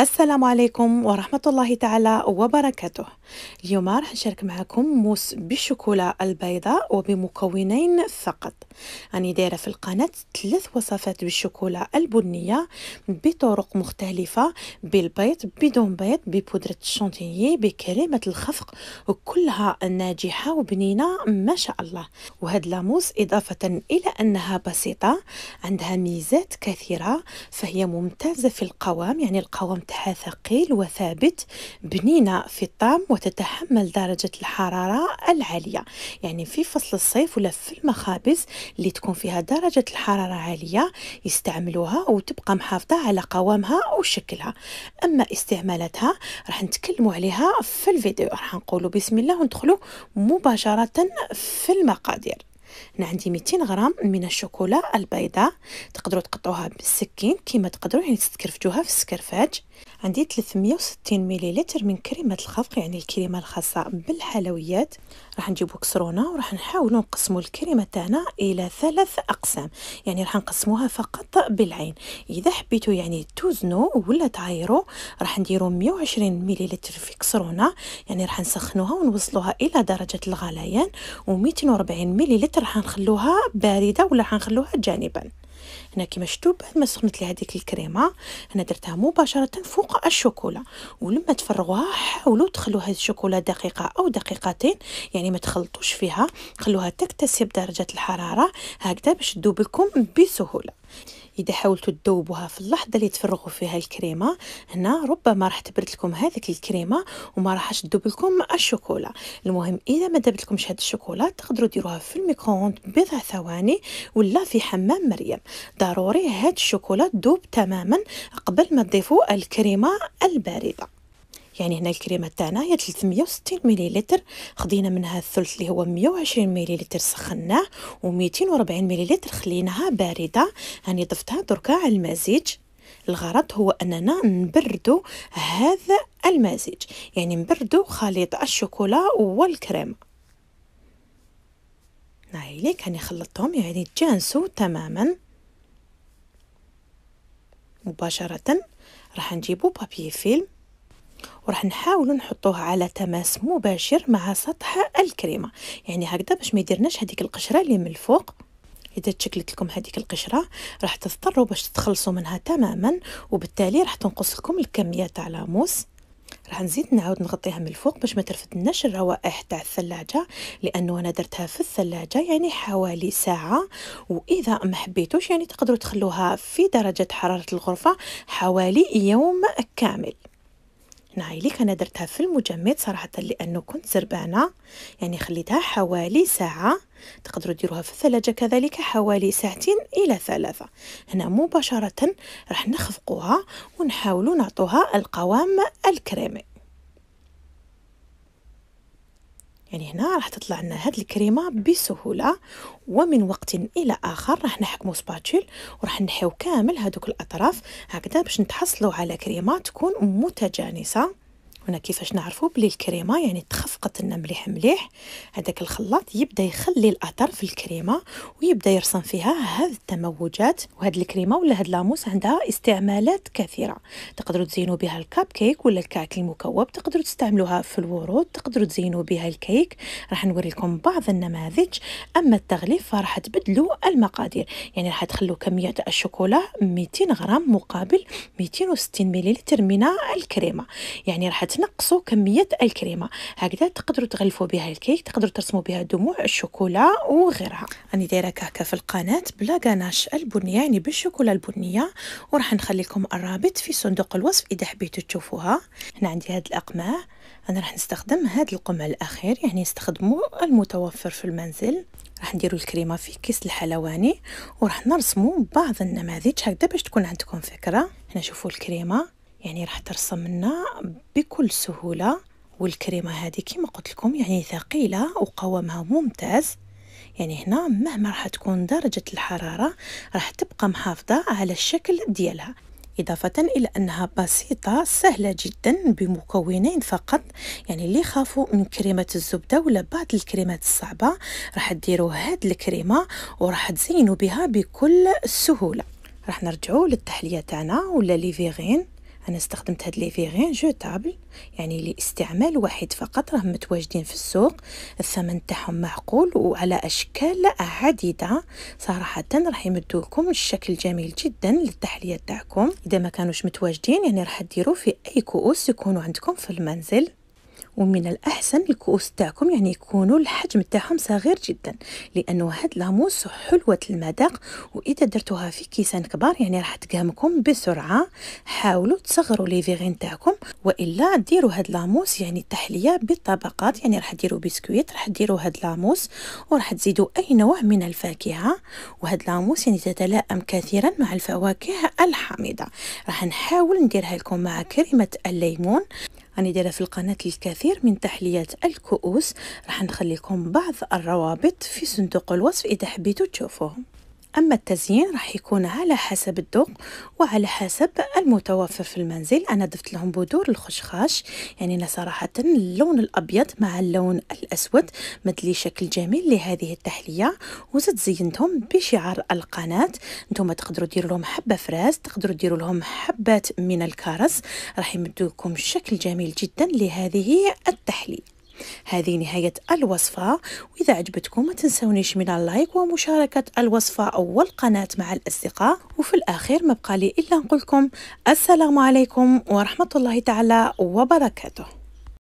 السلام عليكم ورحمة الله تعالى وبركاته اليوم راح نشارك معكم موس بالشوكولا البيضاء وبمكونين فقط أنا دايرة في القناة ثلاث وصفات بالشوكولا البنية بطرق مختلفة بالبيض بدون بيض ببودرة الشانتيني بكريمة الخفق وكلها ناجحة وبنينة ما شاء الله وهذا لاموس إضافة إلى أنها بسيطة عندها ميزات كثيرة فهي ممتازة في القوام يعني القوام متاعها ثقيل وثابت بنينه في الطعم وتتحمل درجه الحراره العاليه يعني في فصل الصيف ولا في المخابز اللي تكون فيها درجه الحراره عاليه يستعملوها وتبقى محافظه على قوامها وشكلها اما استعمالاتها راح نتكلم عليها في الفيديو راح نقولوا بسم الله وندخلوا مباشره في المقادير هنا عندي 200 غرام من الشوكولا البيضاء تقدروا تقطعوها بالسكين كما تقدروا يعني تستكرفتوها في السكرفاج عندي 360 مليلتر من كريمه الخفق يعني الكريمه الخاصه بالحلويات راح نجيبو كسرونه وراح نحاولوا نقسموا الكريمه تاعنا الى ثلاث اقسام يعني راح نقسموها فقط بالعين اذا حبيتوا يعني توزنوا ولا تعايروا راح نديروا 120 مليلتر في كسرونه يعني راح نسخنوها ونوصلوها الى درجه الغليان و 240 مليلتر راح نخلوها بارده ولا حنخلوها جانبا هنا كما شفتوا بعد ما سخنت لي هذيك الكريمه هنا درتها مباشره فوق الشوكولا ولما تفرغوها حاولوا تخلوا هذه الشوكولا دقيقه او دقيقتين يعني ما تخلطوش فيها خلوها تكتسب درجه الحراره هكذا باش تذوب لكم بسهوله اذا حاولتوا تذوبوها في اللحظه اللي تفرغوا فيها الكريمه هنا ربما راح تبرد لكم هذيك الكريمه وما راحش تذوب لكم الشوكولا المهم اذا ما ذابت لكمش هاد الشوكولا تقدروا ديروها في الميكرووند بضع ثواني ولا في حمام مريم ضروري هاد الشوكولا تذوب تماما قبل ما تضيفوا الكريمه البارده يعني هنا الكريمه تاعنا هي 360 مليلتر خدينا منها الثلث اللي هو 120 مليلتر سخناه و240 مليلتر خليناها بارده هاني ضفتها دركا على المزيج الغرض هو اننا نبردو هذا المزيج يعني نبردو خليط الشوكولا والكريمه هاي ليك هاني خلطتهم يعني تجانسو تماما مباشره راح نجيبو بابي فيلم وراح نحاول نحطوه على تماس مباشر مع سطح الكريمه يعني هكذا باش ما يديرناش هذيك القشره اللي من الفوق اذا تشكلت لكم هذيك القشره راح تضطروا باش تتخلصوا منها تماما وبالتالي راح تنقص لكم الكميه تاع لاموس راح نزيد نعاود نغطيها من الفوق باش ما ترفدناش الروائح تاع الثلاجه لانه انا درتها في الثلاجه يعني حوالي ساعه واذا ما حبيتوش يعني تقدروا تخلوها في درجه حراره الغرفه حوالي يوم كامل نعيلك انا درتها في المجمد صراحه لانه كنت زربانه يعني خليتها حوالي ساعه تقدروا ديروها في الثلاجه كذلك حوالي ساعتين الى ثلاثه هنا مباشره راح نخفقوها ونحاولوا نعطوها القوام الكريمي يعني هنا راح تطلع لنا هاد الكريمه بسهوله ومن وقت الى اخر راح نحكمو سباتشول وراح نحيو كامل هادوك الاطراف هكذا باش نتحصلوا على كريمه تكون متجانسه هنا كيفاش نعرفوا بلي الكريمه يعني تخفقت لنا مليح مليح هذاك الخلاط يبدا يخلي الاثر في الكريمه ويبدا يرسم فيها هاد التموجات وهذه الكريمه ولا هاد لاموس عندها استعمالات كثيره تقدروا تزينوا بها الكاب كيك ولا الكعك المكوب تقدروا تستعملوها في الورود تقدروا تزينوا بها الكيك راح نوريكم بعض النماذج اما التغليف فراح تبدلوا المقادير يعني راح تخلوا كميه الشوكولا 200 غرام مقابل 260 ملل من الكريمه يعني راح تنقصوا كميه الكريمه هكذا تقدروا تغلفوا بها الكيك تقدروا ترسموا بها دموع الشوكولا وغيرها راني دايره كعكه في القناه بلا غاناش البنيه يعني بالشوكولا البنيه وراح نخلي لكم الرابط في صندوق الوصف اذا حبيتوا تشوفوها هنا عندي هاد الاقماع انا راح نستخدم هاد القمع الاخير يعني نستخدمه المتوفر في المنزل راح نديروا الكريمه في كيس الحلواني وراح نرسموا بعض النماذج هكذا باش تكون عندكم فكره هنا شوفوا الكريمه يعني راح ترسم لنا بكل سهولة والكريمة هذه كما قلت لكم يعني ثقيلة وقوامها ممتاز يعني هنا مهما راح تكون درجة الحرارة راح تبقى محافظة على الشكل ديالها إضافة إلى أنها بسيطة سهلة جدا بمكونين فقط يعني اللي خافوا من كريمة الزبدة ولا بعض الكريمات الصعبة راح ديروا هاد الكريمة وراح تزينوا بها بكل سهولة راح نرجعوا للتحلية تاعنا ولا ليفيغين انا استخدمت هاد لي فيغين جوتابل يعني لاستعمال واحد فقط راهم متواجدين في السوق الثمن تاعهم معقول وعلى اشكال عديده صراحه راح يمدوا لكم الشكل جميل جدا للتحليه تاعكم اذا ما كانوش متواجدين يعني راح ديروا في اي كؤوس يكونوا عندكم في المنزل ومن الأحسن الكؤوس تاعكم يعني يكونوا الحجم تاعهم صغير جدا لأنه هاد لاموس حلوة المذاق وإذا درتوها في كيسان كبار يعني راح تقامكم بسرعة حاولوا تصغروا لي فيغين تاعكم وإلا ديروا هاد لاموس يعني التحلية بالطبقات يعني راح ديروا بسكويت راح ديروا هاد لاموس وراح تزيدوا أي نوع من الفاكهة وهاد لاموس يعني تتلائم كثيرا مع الفواكه الحامضة راح نحاول نديرها لكم مع كريمة الليمون راني دايره في القناه الكثير من تحليات الكؤوس راح نخليكم بعض الروابط في صندوق الوصف اذا حبيتوا تشوفوهم أما التزيين راح يكون على حسب الذوق وعلى حسب المتوفر في المنزل أنا ضفت لهم بذور الخشخاش يعني أنا صراحة اللون الأبيض مع اللون الأسود مدلي شكل جميل لهذه التحلية وزدت زينتهم بشعار القناة نتوما تقدروا ديروا لهم حبة فراس تقدروا ديروا لهم حبات من الكرز راح يمدوكم شكل جميل جدا لهذه التحلية هذه نهاية الوصفة وإذا عجبتكم ما تنسونيش من اللايك ومشاركة الوصفة أو القناة مع الأصدقاء وفي الأخير ما بقى لي إلا نقولكم السلام عليكم ورحمة الله تعالى وبركاته